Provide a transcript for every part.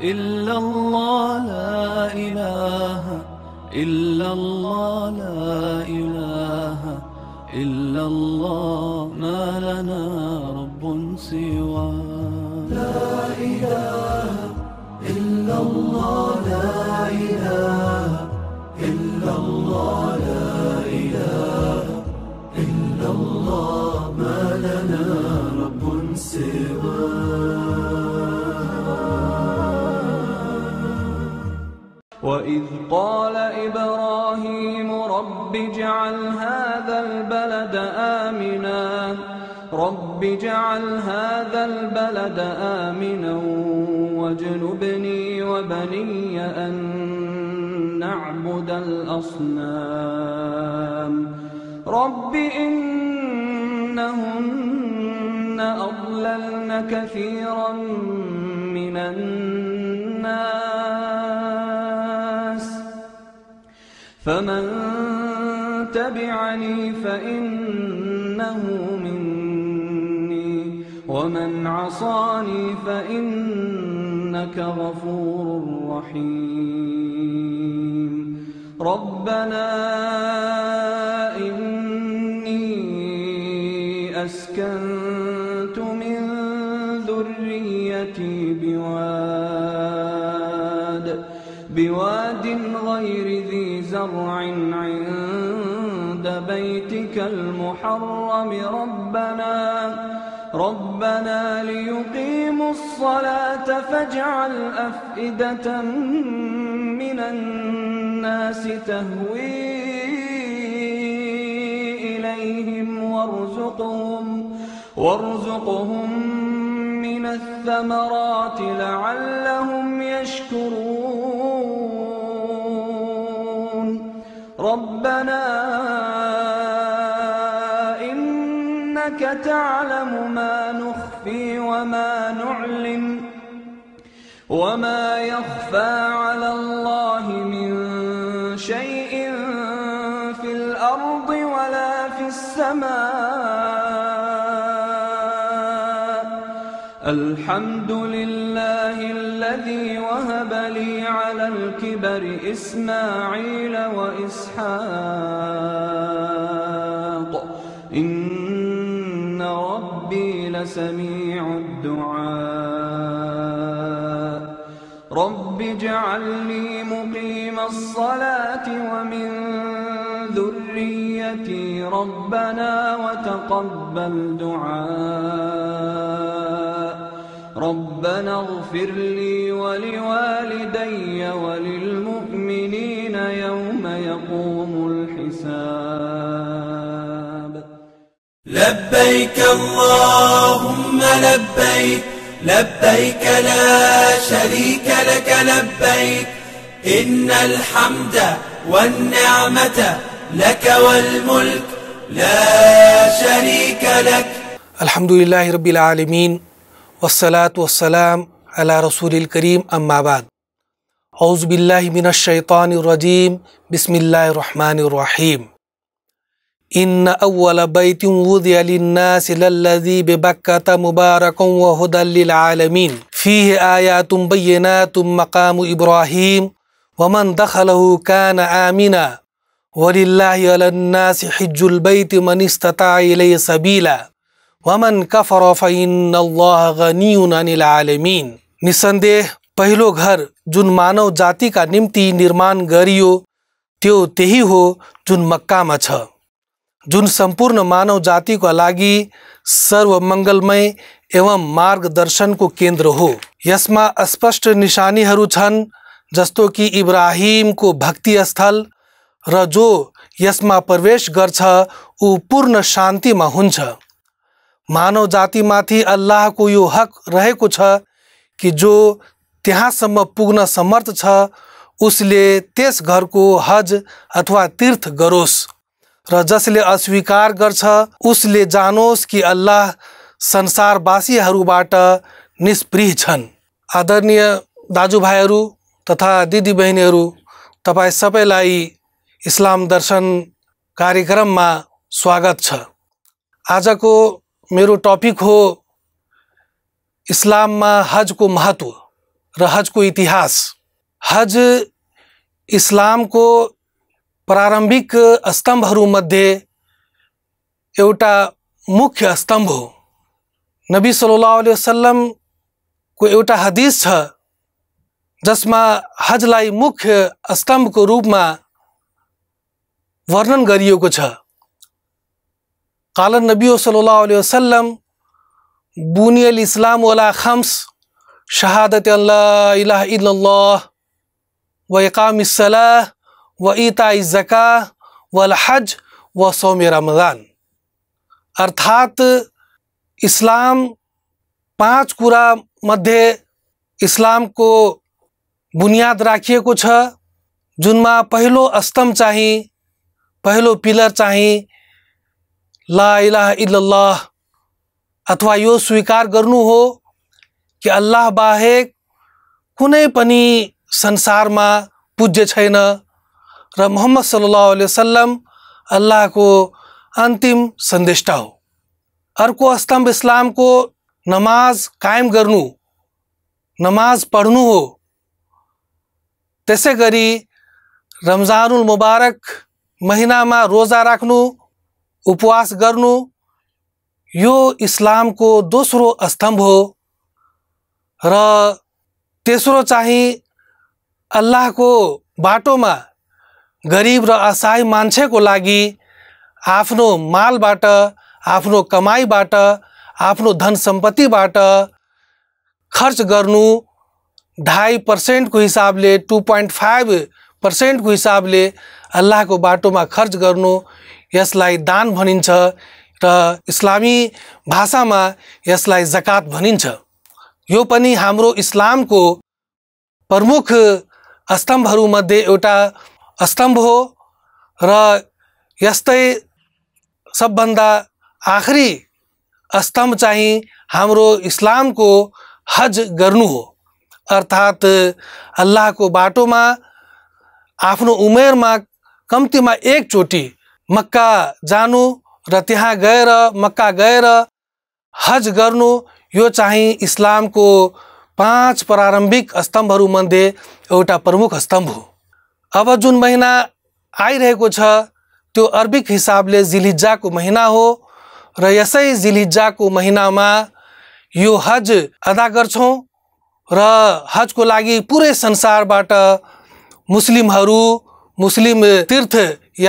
إلا الله لا إله إلا الله لا إله إلا الله ما لنا رب سواه وإذ قال إبراهيم رب اجعل هذا البلد آمنا رب اجعل هذا البلد آمنا واجنبني وبني أن نعبد الأصنام رب إنهن أضللن كثيرا من الناس فمن تبعني فإنه مني ومن عصاني فإنك غفور رحيم ربنا إني أسكنت من ذريتي بواد بواد عند بيتك المحرم ربنا ربنا ليقيموا الصلاة فاجعل أفئدة من الناس تهوي إليهم وارزقهم وارزقهم من الثمرات لعلهم يشكرون ربنا إنك تعلم ما نخفي وما نعلن وما يخفى على الله من شيء في الأرض ولا في السماء الحمد لله الذي على الكبر إسماعيل وإسحاق إن ربي لسميع الدعاء رب اجعل لي مقيم الصلاة ومن ذريتي ربنا وتقبل دعاء ربنا اغفر لي ولوالدي وللمؤمنين يوم يقوم الحساب لبيك اللهم لبيك لبيك لا شريك لك لبيك إن الحمد والنعمة لك والملك لا شريك لك الحمد لله رب العالمين والصلاة والسلام على رسول الكريم أما بعد أعوذ بالله من الشيطان الرجيم بسم الله الرحمن الرحيم إن أول بيت وضع للناس للذي ببكة مبارك وهدى للعالمين فيه آيات بينات مقام إبراهيم ومن دخله كان آمنا ولله على الناس حج البيت من استطاع إليه سبيلا वमन Kfar fan निसंदेह पहलो घर जुन मानव जाति का निम्ति निर्माण करो त्यो त्यही हो जुन मक्कामा छ जुन संपूर्ण मानव जाति जातिको लागि सर्वमङ्गलमय एवं मार्गदर्शन को केन्द्र हो इसमें स्पष्ट निशानी छन् जस्तो कि को भक्ति स्थल र जो यसमा प्रवेश गर्छ ऊ पूर्ण शान्तिमा हुन्छ માનવ अल्लाह को यो हक रहे छ कि जो तैंसम पुग्न समर्थ छ उसले त्यस को हज अथवा तीर्थ गरोस् र जसले अस्वीकार गर्छ उसले जानोस् कि अल्लाह संसारवासीहरूबाट निष्प्रिय छन् आदरणीय दाजुभाइहरू तथा दिदीबहिनीहरू तपाईँ सबैलाई इस्लाम दर्शन कार्यक्रममा स्वागत छ आजको मेरो टॉपिक हो इस्लाम में हज को महत्व र हज को इतिहास हज इस्लाम को प्रारंभिक स्तंभर मध्य एउटा मुख्य स्तंभ हो नबी सल्लल्लाहु अलैहि वसल्लमको एउटा हदिस छ जिसमें हजलाई मुख्य स्तंभ को रूप में वर्णन गरिएको छ صلى नबी عليه وسلم بني बूनी इस्लाम خمس खम्स शहादत अल्लाह व इकामसला व ईता ज़का वल हज व وصوم रमज़ान अर्थात इस्लाम पांच कुरा मध्य इस्लाम को बुनियाद राखी जुन में पहलो अस्तम चाह पहलो पिलर चाहिए ला इलाह अथवा यो स्वीकार गर्नु हो कि अल्लाह बाहेक कुनै पनि संसारमा पूज्य छैन र मोहम्मद सल्लल्लाहु अलैहि वसल्लम अल्लाहको अन्तिम सन्देष्टा हो अर्को स्तम्भ इस्लामको नमाज कायम गर्नु नमाज पढ्नु हो त्यसै गरी रमजानुल मुबारक महिनामा रोजा राख्नु उपवास गर्नु यो इस्लामको दोस्रो स्तम्भ हो र तेस्रो चाहिँ अल्लाहको बाटोमा गरिब र असहाय मान्छेको लागि आफ्नो मालबाट आफ्नो कमाइबाट आफ्नो धन सम्पत्तिबाट खर्च गर्नु ढाई पर्सेन्टको हिसाबले टु पोइन्ट फाइभ पर्सेन्टको हिसाबले अल्लाहको बाटोमा खर्च गर्नु यसलाई दान भनिन्छ र इस्लामी भाषामा यसलाई जकात भनिन्छ यो पनि हाम्रो इस्लामको प्रमुख स्तम्भहरूमध्ये एउटा स्तम्भ हो र यस्तै सबभन्दा आखरी स्तम्भ चाहिँ हाम्रो इस्लामको हज गर्नु हो अर्थात् अल्लाहको बाटोमा आफ्नो उमेरमा कम्तीमा एकचोटि मक्का जानु र त्यहाँ गएर मक्का गएर हज गर्नु यो चाहिँ इस्लामको पाँच प्रारम्भिक स्तम्भहरूमध्ये एउटा प्रमुख स्तम्भ हो अब जुन महिना आइरहेको छ त्यो अर्बिक हिसाबले जिलिज्जाको महिना हो र यसै जिलिज्जाको महिनामा यो हज अदा गर्छौँ र हजको लागि पुरै संसारबाट मुस्लिमहरू मुस्लिम तीर्थ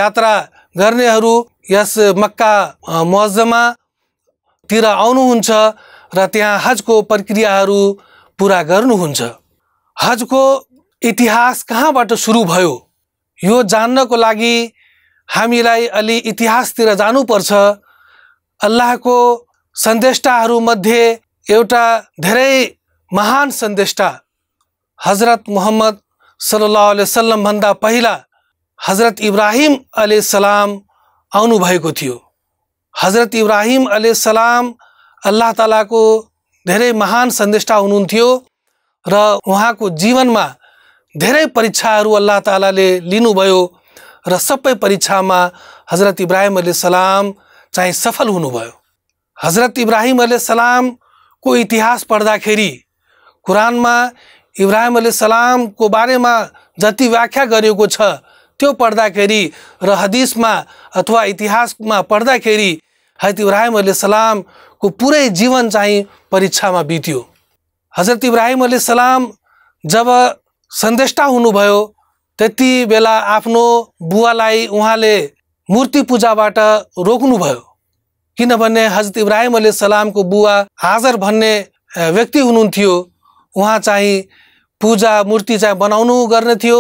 यात्रा गर्नेहरू यस मक्का मजमातिर आउनुहुन्छ र त्यहाँ हजको प्रक्रियाहरू पुरा गर्नुहुन्छ हजको इतिहास कहाँबाट सुरु भयो यो जान्नको लागि हामीलाई अलि इतिहासतिर जानुपर्छ अल्लाहको सन्देष्टाहरूमध्ये एउटा धेरै महान सन्देष्टा हजरत मोहम्मद सल्लाह भन्दा पहिला हज़रत इब्राहिम अले सलाम आयो थियो हजरत इब्राहिम सलाम अल्लाह को धेरै महान सन्देष्टा हुनुहुन्थ्यो र उहाँको जीवनमा धेरै परीक्षाहरू अल्लाह तालाले लिनुभयो र सबै परीक्षामा हजरत इब्राहिम सलाम चाहिँ सफल हुनुभयो हजरत इब्राहिम को इतिहास पढ्दाखेरि कुरानमा इब्राहिम बारे बारेमा जति व्याख्या गरिएको छ तथ्य पढ्दाखेरि रदीस में अथवा में पढ़ाखे हजरत इब्राहिम को पूरे जीवन परीक्षा में बीतो हजरत इब्राहिम सलाम जब संदेष्टा हो त्यति बेला आफ्नो वहाँ उहाँले मूर्ति बा रोक्भ किनभने हजरत इब्राहिम को बुआ हाजर भन्ने व्यक्ति हो पूजा मूर्ति चाह बना थियो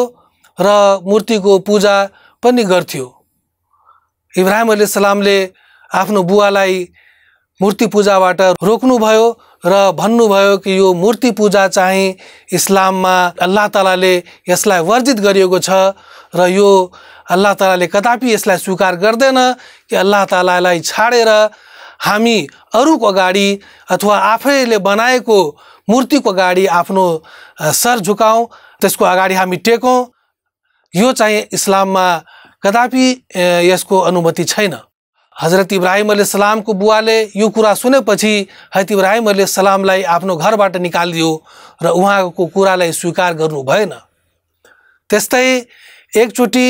र मूर्तिको पूजा पनि गर्थ्यो इब्राहिम सलामले आफ्नो बुवालाई मूर्ति पूजाबाट रोक्नुभयो र भन्नुभयो कि यो मूर्ति पूजा चाहिँ इस्लाममा अल्लाह तालाले यसलाई वर्जित गरिएको छ र यो अल्लाह तालाले कदापि यसलाई स्वीकार गर्दैन कि अल्लाह तालालाई छाडेर हामी अरूको अगाडि अथवा आफैले बनाएको मूर्तिको अगाडि आफ्नो सर झुकाउँ त्यसको अगाडि हामी टेकौँ यो इलाम में कदापि इसको अनुमति छेन हजरत इब्राहिम को ने यह कुछ सुने पीछे हजरत इब्राहिम अलैहिस्सलामलाई आफ्नो घरबाट निकालिदियो रहा को कुरा स्वीकार करून तस्त त्यस्तै एकचोटि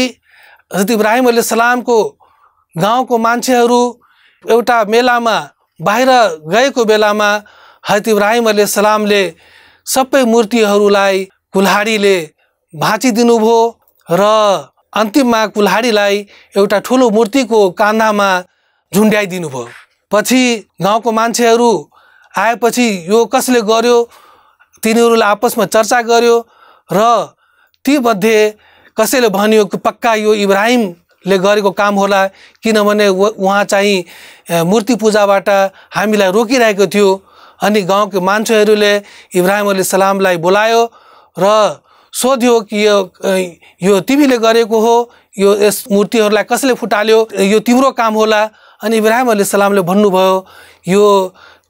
हजरत इब्राहिम को मंहर एटा मेला में बाहर गई बेला में हजरत इब्राहिम सब मूर्ति कुल्हाड़ी कुल्हाडीले भाँचिदिनुभयो र अन्तिममा कुल्हाडीलाई एउटा ठुलो मूर्तिको कान्धामा झुन्ड्याइदिनु भयो पछि गाउँको मान्छेहरू आएपछि यो कसले गर्यो तिनीहरूले आपसमा चर्चा गर्यो र तीमध्ये कसैले भन्यो कि पक्का यो इब्राहिमले गरेको काम होला किनभने उहाँ चाहिँ मूर्ति पूजाबाट हामीलाई रोकिरहेको थियो अनि गाउँको मान्छेहरूले इब्राहिम अली सलामलाई बोलायो र सोध्यो कि यो यो तिमीले गरेको हो यो यस मूर्तिहरूलाई कसले फुटाल्यो यो तिम्रो काम होला अनि इब्राहिम सलामले भन्नुभयो यो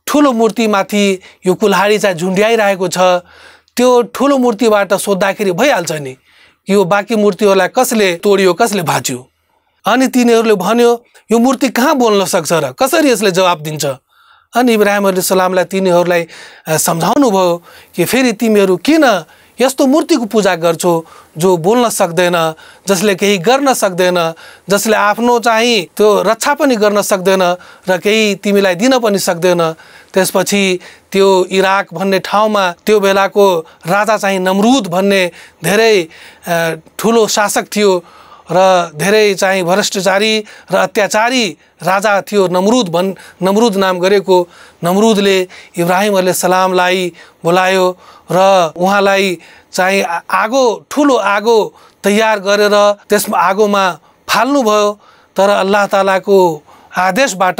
ठुलो मूर्तिमाथि यो कुल्हाडी चाहिँ झुन्ड्याइरहेको छ त्यो ठुलो मूर्तिबाट सोद्धाखेरि भइहाल्छ नि यो बाँकी मूर्तिहरूलाई कसले तोड्यो कसले भाँच्यो अनि तिनीहरूले भन्यो यो मूर्ति कहाँ बोल्न सक्छ र कसरी यसले जवाब दिन्छ अनि इब्राहिम सलामलाई तिनीहरूलाई सम्झाउनु भयो कि फेरि तिमीहरू किन यस्तो मूर्तिको पूजा गर्छु जो बोल्न सक्दैन जसले केही गर्न सक्दैन जसले आफ्नो चाहिँ त्यो रक्षा पनि गर्न सक्दैन र केही तिमीलाई दिन पनि सक्दैन त्यसपछि त्यो इराक भन्ने ठाउँमा त्यो बेलाको राजा चाहिँ नमरुद भन्ने धेरै ठुलो शासक थियो र धेरै चाहिँ भ्रष्टाचारी र अत्याचारी राजा थियो नमरुद भन् नमरुद नाम गरेको नमरुदले इब्राहिम सलामलाई बोलायो र उहाँलाई चाहिँ आगो ठुलो आगो तयार गरेर त्यस आगोमा फाल्नुभयो तर अल्लाह तालाको आदेशबाट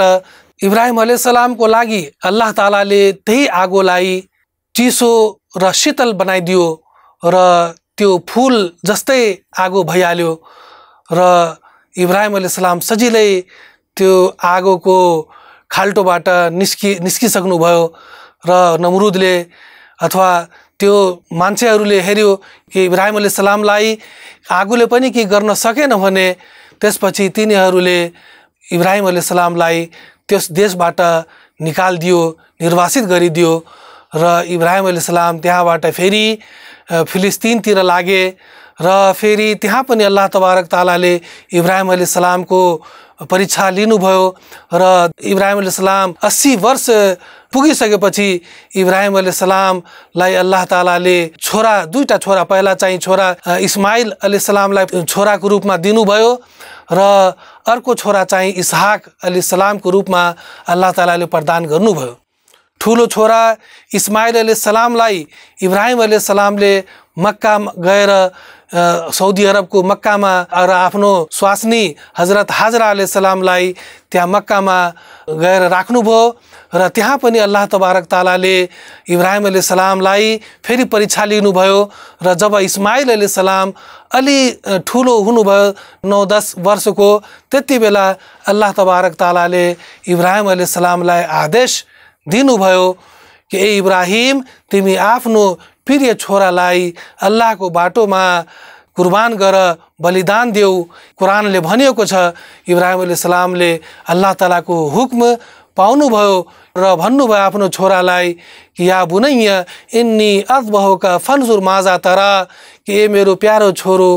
इब्राहिम सलामको लागि अल्लाह तालाले त्यही आगोलाई चिसो र शीतल बनाइदियो र त्यो फुल जस्तै आगो भइहाल्यो र इब्राहिम सलाम सजिलै त्यो आगोको खाल्टोबाट निस्कि निस्किसक्नुभयो र नमरुदले अथवा त्यो मान्छेहरूले हेऱ्यो कि इब्राहिम अली सलामलाई आगोले पनि के गर्न सकेन भने त्यसपछि तिनीहरूले इब्राहिम अली सलामलाई त्यस देशबाट निकालिदियो निर्वासित गरिदियो र इब्राहिम अली सलाम त्यहाँबाट फेरि फिलिस्तिनतिर लागे र फेरि त्यहाँ पनि अल्लाह तबारक तालाले इब्राहिम अली सलामको परीक्षा लिनुभयो र इब्राहिम सलाम अस्सी वर्ष पुगिसकेपछि इब्राहिम अलिसलामलाई अल्लाह तालाले छोरा दुईवटा छोरा पहिला चाहिँ छोरा इस्माइल अलिसलामलाई छोराको रूपमा दिनुभयो र अर्को छोरा चाहिँ इसहाक सलामको रूपमा अल्लाह तालाले प्रदान गर्नुभयो ठुलो छोरा इस्माइल अलिसलामलाई इब्राहिम सलामले मक्का गएर साउदी अरबको मक्कामा र आफ्नो स्वास्नी हजरत हाजरा अलि सलामलाई त्यहाँ मक्कामा गएर राख्नुभयो र त्यहाँ पनि अल्लाह तबारक तालाले इब्राहिम अलि सलामलाई फेरि परीक्षा लिनुभयो र जब इस्माइल सलाम अलि ठुलो हुनुभयो नौ दस वर्षको त्यति बेला अल्लाह तबारक तालाले इब्राहिम अलि सलामलाई आदेश दिनुभयो कि ए इब्राहिम तिमी आफ्नो प्रिय छोरालाई अल्लाहको बाटोमा कुर्बान गर बलिदान देऊ कुरानले भनेको छ इब्राहिम सलामले अल्लाह तलाको हुक्म पाउनुभयो र भन्नुभयो आफ्नो छोरालाई कि या बुनैया इन्नी अदबहका फन्जुर माजा तरा कि ए मेरो प्यारो छोरो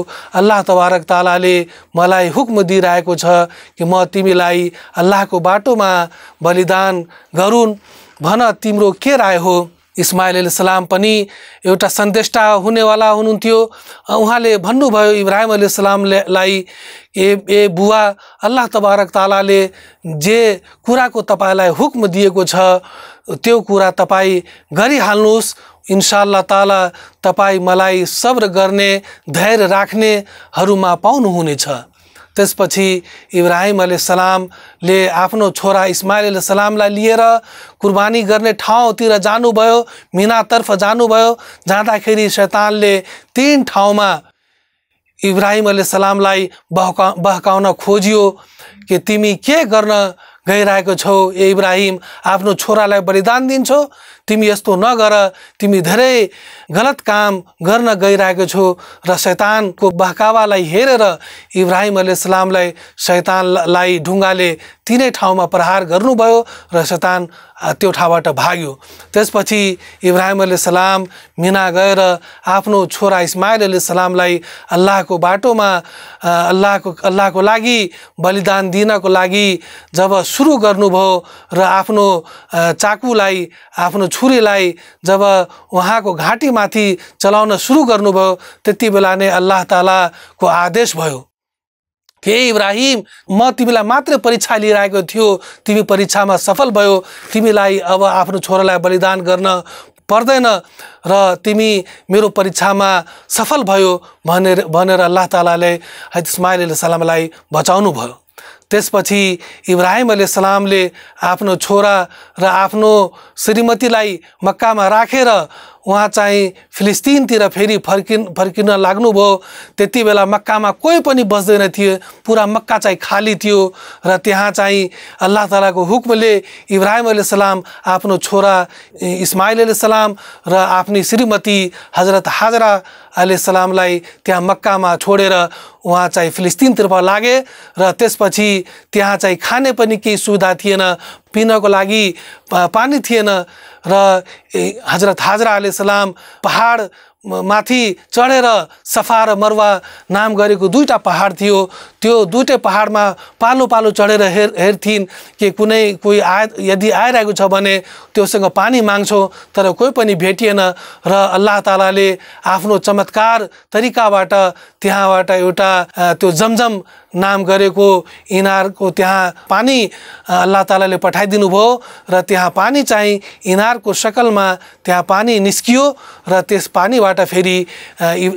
अल्लाह तबारक तालाले मलाई हुक्म दिइरहेको छ कि म तिमीलाई अल्लाहको बाटोमा बलिदान गरून् भन तिम्रो के राय हो इस्माइल इस्लाम पनि एउटा सन्देष्टा हुनेवाला हुनुहुन्थ्यो उहाँले भन्नुभयो इब्राहिम अलिसलामलाई ए ए बुवा अल्लाह तबारक तालाले जे कुराको तपाईँलाई हुक्म दिएको छ त्यो कुरा तपाईँ गरिहाल्नुहोस् इन्साल्ला ताला तपाईँ मलाई सब्र गर्ने धैर्य राख्नेहरूमा पाउनुहुनेछ पच्छी इब्राहिम ले आफ्नो छोरा इस्माइल सलामलाई लिएर कुर्बानी गर्ने ठाउँतिर जानुभयो मिनातर्फ शैतान जाँदाखेरि तीन तिन ठाउँमा इब्राहिम सलामलाई बहका बहकाउन खोजियो कि तिमी के करना गइरहेको छौ ए इब्राहिम आफ्नो छोरालाई बलिदान दिन्छौ तिमी यस्तो नगर तिमी धेरै गलत काम गर्न गइरहेको छौ र शैतानको बहकावालाई हेरेर इब्राहिम अलैहिस्सलामलाई शैतानलाई ढुङ्गाले तिनै ठाउँमा प्रहार गर्नुभयो र शैतान त्यो ठाउँबाट भाग्यो त्यसपछि इब्राहिम अलि सलाम मिना गएर आफ्नो छोरा इस्माइल अलि सलामलाई अल्लाहको बाटोमा अल्लाहको अल्लाहको लागि बलिदान दिनको लागि जब सुरु गर्नुभयो र आफ्नो चाकुलाई आफ्नो छुरीलाई जब उहाँको घाँटीमाथि चलाउन सुरु गर्नुभयो त्यति बेला नै अल्लाह तालाको आदेश भयो हे इब्राहिम म तिमीलाई मात्रै परीक्षा लिइरहेको थियो तिमी परीक्षामा सफल भयो तिमीलाई अब आफ्नो छोरालाई बलिदान गर्न पर्दैन र तिमी मेरो परीक्षामा सफल भयो भनेर भनेर अल्लाह तालाले है इस्माइल सलामलाई बचाउनु भयो त्यसपछि इब्राहिम सलामले आफ्नो छोरा र आफ्नो श्रीमतीलाई मक्कामा राखेर उहाँ चाहिँ फिलिस्तिनतिर फेरि फर्किन फर्किन लाग्नुभयो त्यति बेला मक्कामा कोही पनि बस्दैन थियो पुरा मक्का चाहिँ खाली थियो र त्यहाँ चाहिँ अल्लाह तालाको हुक्मले इब्राहिम सलाम आफ्नो छोरा इस्माइल सलाम र आफ्नो श्रीमती हजरत हाजरा अलिसलामलाई त्यहाँ मक्कामा छोडेर उहाँ चाहिँ फिलिस्तिनतिर लागे र त्यसपछि त्यहाँ चाहिँ खाने पनि केही सुविधा थिएन पिनको लागि पानी थिएन र हजरत हाजरा सलाम पहाड माथि चढेर सफा र मरुवा नाम गरेको दुईवटा पहाड थियो त्यो दुइटै पहाडमा पालो पालो चढेर हेर हेर्थिन् कि कुनै कोही आए यदि आइरहेको छ भने त्योसँग पानी माग्छौँ तर कोही पनि भेटिएन र अल्लाह तालाले आफ्नो चमत्कार तरिकाबाट त्यहाँबाट एउटा त्यो जमजम नाम गरेको इनारको त्यहाँ पानी अल्लाह तालाले पठाइदिनु भयो र त्यहाँ पानी चाहिँ इनारको सकलमा त्यहाँ पानी निस्कियो र त्यस पानीबाट फेरि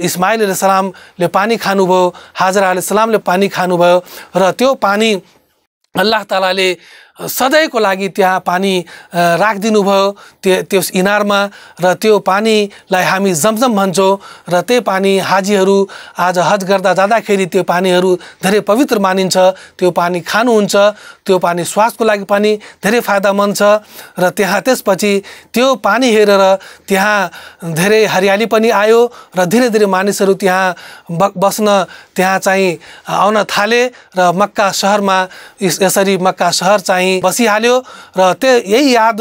इस्माइल सलामले पानी खानुभयो हाजरा सलामले पानी खानुभयो र त्यो पानी अल्लाह तालाले सधैँको लागि त्यहाँ पानी भयो त्यो त्यस इनारमा र त्यो पानीलाई हामी जमजम भन्छौँ र त्यही पानी हाजीहरू आज हज गर्दा जाँदाखेरि त्यो पानीहरू धेरै पवित्र मानिन्छ त्यो पानी खानुहुन्छ त्यो पानी स्वास्थ्यको लागि पनि धेरै फाइदामन्द छ र त्यहाँ त्यसपछि त्यो पानी हेरेर त्यहाँ धेरै हरियाली पनि आयो र धेरै धेरै मानिसहरू त्यहाँ ब बस्न त्यहाँ चाहिँ आउन थाले र मक्का सहरमा यसरी मक्का सहर चाहिँ चाहिँ बसिहाल्यो र त्यो यही याद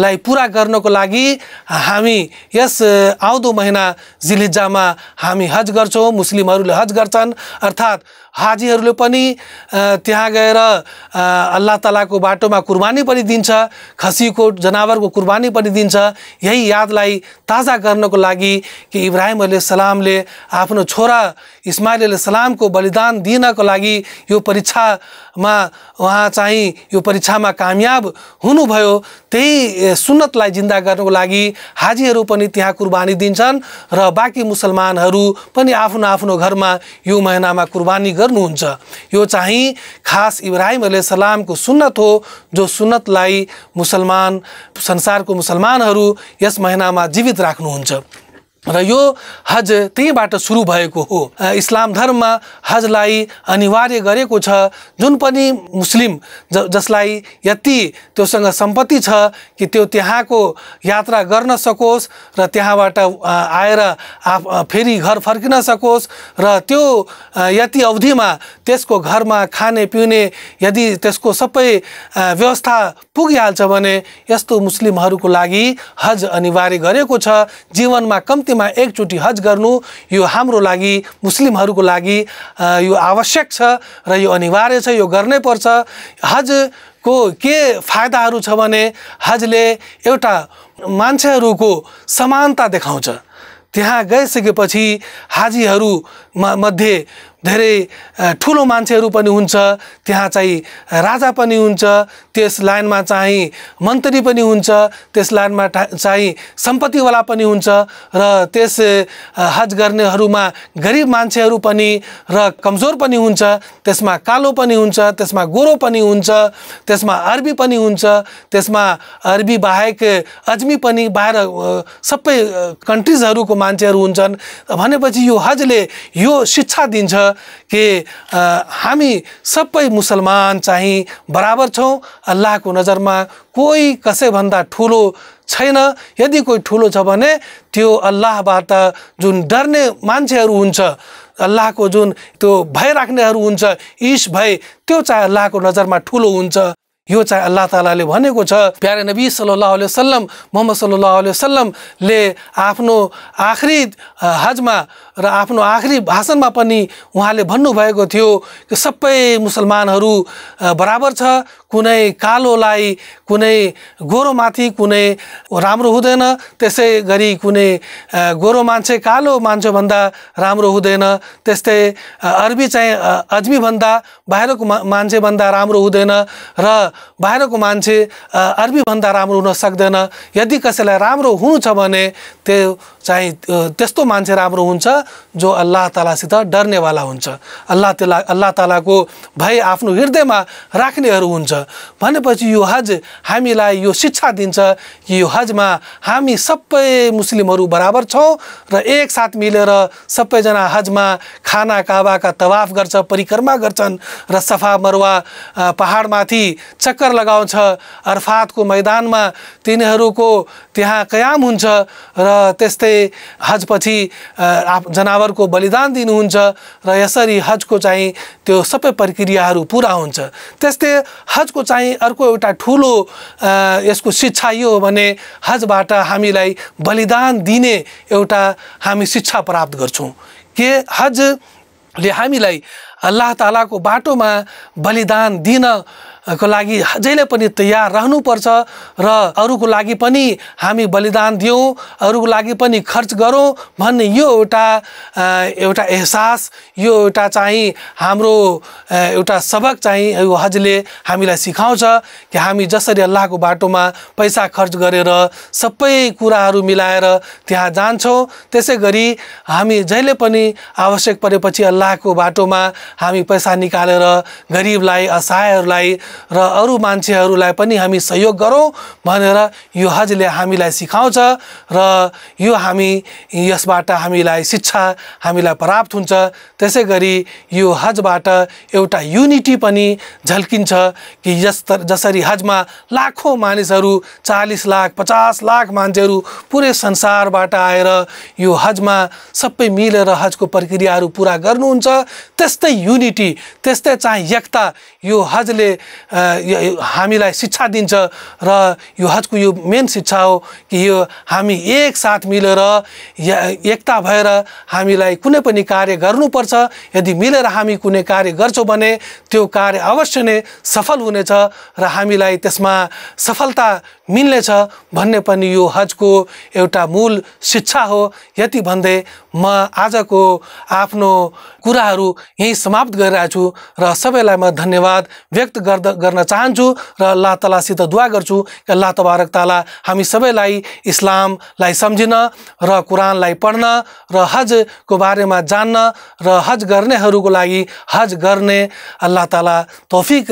लाई पुरा गर्नको लागि हामी यस आउँदो महिना जिलिजामा हामी हज गर्छौँ मुस्लिमहरूले हज गर्छन् अर्थात् हाजीहरूले पनि त्यहाँ गएर अल्लाह तलाको बाटोमा कुर्बानी पनि दिन्छ खसीको जनावरको कुर्बानी पनि दिन्छ यही यादलाई ताजा गर्नको लागि कि इब्राहिम अलि सलामले आफ्नो छोरा इस्माइल अलि सलामको बलिदान दिनको लागि यो परीक्षामा उहाँ चाहिँ यो परीक्षामा कामयाब हुनुभयो त्यही सुन्नतलाई जिन्दा गर्नको लागि हाजीहरू पनि त्यहाँ कुर्बानी दिन्छन् र बाँकी मुसलमानहरू पनि आफ्नो आफ्नो घरमा यो महिनामा कुर्बानी गर्नुहुन्छ यो चाहिँ खास इब्राहिम अलि सलामको सुन्नत हो जो सुन्नतलाई मुसलमान संसारको मुसलमानहरू यस महिनामा जीवित राख्नुहुन्छ र यो हज त्यहीँबाट सुरु भएको हो इस्लाम धर्ममा हजलाई अनिवार्य गरेको छ जुन पनि मुस्लिम ज जसलाई यति त्योसँग सम्पत्ति छ कि त्यो त्यहाँको यात्रा गर्न सकोस् र त्यहाँबाट आएर आफ फेरि घर फर्किन सकोस् र त्यो यति अवधिमा त्यसको घरमा खाने पिउने यदि त्यसको सबै व्यवस्था पुगिहाल्छ भने यस्तो मुस्लिमहरूको लागि हज अनिवार्य गरेको छ जीवनमा कम्ती कम्तीमा एकचोटि हज गर्नु यो हाम्रो लागि मुस्लिमहरूको लागि यो आवश्यक छ र यो अनिवार्य छ यो गर्नै हज हजको के फाइदाहरू छ भने हजले एउटा मान्छेहरूको समानता देखाउँछ त्यहाँ गइसकेपछि हाजीहरू मध्ये धेरै ठुलो मान्छेहरू पनि हुन्छ त्यहाँ चाहिँ राजा पनि हुन्छ त्यस लाइनमा चाहिँ मन्त्री पनि हुन्छ त्यस लाइनमा चाहिँ सम्पत्तिवाला पनि हुन्छ र त्यस हज गर्नेहरूमा गरिब मान्छेहरू पनि र कमजोर पनि हुन्छ त्यसमा कालो पनि हुन्छ त्यसमा गोरो पनि हुन्छ त्यसमा अरबी पनि हुन्छ त्यसमा अरबी बाहेक अजमी पनि बाहिर सबै कन्ट्रिजहरूको मान्छेहरू हुन्छन् भनेपछि यो हजले यो शिक्षा दिन्छ कि हामी सबै मुसलमान चाहिँ बराबर छौँ अल्लाहको नजरमा कोही कसैभन्दा ठुलो छैन यदि कोही ठुलो छ भने त्यो अल्लाहबाट जुन डर्ने मान्छेहरू हुन्छ अल्लाहको जुन त्यो भय राख्नेहरू हुन्छ इस भय त्यो चाहिँ अल्लाहको नजरमा ठुलो हुन्छ यो चाहिँ अल्लाह तालाले भनेको छ प्यारे नबी सल्लाह अलैहि वसल्लम मोहम्मद सल्लाह अलैहि वसल्लमले आफ्नो आखरी हजमा र आफ्नो आखरी भाषणमा पनि उहाँले भन्नुभएको थियो कि सबै मुसलमानहरू बराबर छ कुनै कालोलाई कुनै गोरोमाथि कुनै राम्रो हुँदैन त्यसै गरी कुनै गोरो मान्छे कालो मान्छेभन्दा राम्रो हुँदैन त्यस्तै अरबी चाहिँ भन्दा बाहिरको मा मान्छेभन्दा राम्रो हुँदैन र बाहिरको मान्छे अरबीभन्दा राम्रो हुन सक्दैन यदि कसैलाई राम्रो हुनु छ भने त्यो चाहिँ त्यस्तो मान्छे राम्रो हुन्छ जो अल्लाह तालासित डर्नेवाला हुन्छ अल्लाह ताला अल्लाह तालाको भय आफ्नो हृदयमा राख्नेहरू हुन्छ भनेपछि यो हज हामीलाई यो शिक्षा दिन्छ कि यो हजमा हामी सबै मुस्लिमहरू बराबर छौँ र एकसाथ मिलेर सबैजना हजमा खाना काबाका तवाफ गर्छ परिक्रमा गर्छन् र सफा मरुवा पहाडमाथि चक्कर लगाउँछ अर्फातको मैदानमा तिनीहरूको त्यहाँ कयाम हुन्छ र त्यस्तै हजपछि आफ जनावरको बलिदान दिनुहुन्छ र यसरी हजको चाहिँ त्यो सबै प्रक्रियाहरू पुरा हुन्छ त्यस्तै हजको चाहिँ अर्को एउटा ठुलो यसको शिक्षा यो हो भने हजबाट हामीलाई बलिदान दिने एउटा हामी शिक्षा प्राप्त गर्छौँ के हजले हामीलाई अल्लाह तालाको बाटोमा बलिदान दिन को लागि जहिले पनि तयार रहनुपर्छ र अरूको लागि पनि हामी बलिदान दियौँ अरूको लागि पनि खर्च गरौँ भन्ने यो एउटा एउटा एहसास यो एउटा चाहिँ हाम्रो एउटा सबक चाहिँ यो हजले हामीलाई सिकाउँछ कि हामी जसरी अल्लाहको बाटोमा पैसा खर्च गरेर सबै कुराहरू मिलाएर त्यहाँ जान्छौँ त्यसै गरी हामी जहिले पनि आवश्यक परेपछि अल्लाहको बाटोमा हामी पैसा निकालेर गरिबलाई असहायहरूलाई र अरू मान्छेहरूलाई पनि हामी सहयोग गरौँ भनेर यो हजले हामीलाई सिकाउँछ र यो हामी यसबाट हामीलाई शिक्षा हामीलाई प्राप्त हुन्छ त्यसै गरी यो हजबाट एउटा युनिटी पनि झल्किन्छ कि यस जसरी हजमा लाखौँ मानिसहरू चालिस लाख पचास लाख मान्छेहरू पुरै संसारबाट आएर यो हजमा सबै मिलेर हजको प्रक्रियाहरू पुरा गर्नुहुन्छ त्यस्तै युनिटी त्यस्तै चाहिँ एकता यो हजले हामीलाई शिक्षा दिन्छ र यो हजको यो मेन शिक्षा हो कि यो हामी एकसाथ मिलेर एकता भएर हामीलाई कुनै पनि कार्य गर्नुपर्छ यदि मिलेर हामी कुनै कार्य गर्छौँ भने त्यो कार्य अवश्य नै सफल हुनेछ र हामीलाई त्यसमा सफलता मिल्नेछ भन्ने पनि यो हजको एउटा मूल शिक्षा हो यति भन्दै म आजको आफ्नो कुराहरू यहीँ समाप्त गरिरहेछु र सबैलाई म धन्यवाद व्यक्त गर्द गर्न चाहन्छु र अल्लाह तलासित दुवा गर्छु कि अल्लाह तबारक ताला हामी सबैलाई इस्लामलाई सम्झिन र कुरानलाई पढ्न र हजको बारेमा जान्न र हज गर्नेहरूको लागि हज गर्ने अल्लाह ताला तौफिक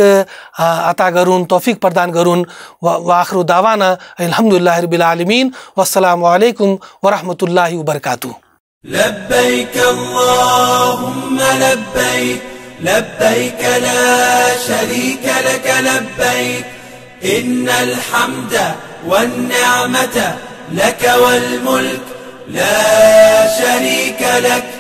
अता गरून् तौफिक प्रदान गरून् वा वाखरु दावा معنا الحمد لله رب العالمين والسلام عليكم ورحمة الله وبركاته لبيك اللهم لبيك لبيك لا شريك لك لبيك إن الحمد والنعمة لك والملك لا شريك لك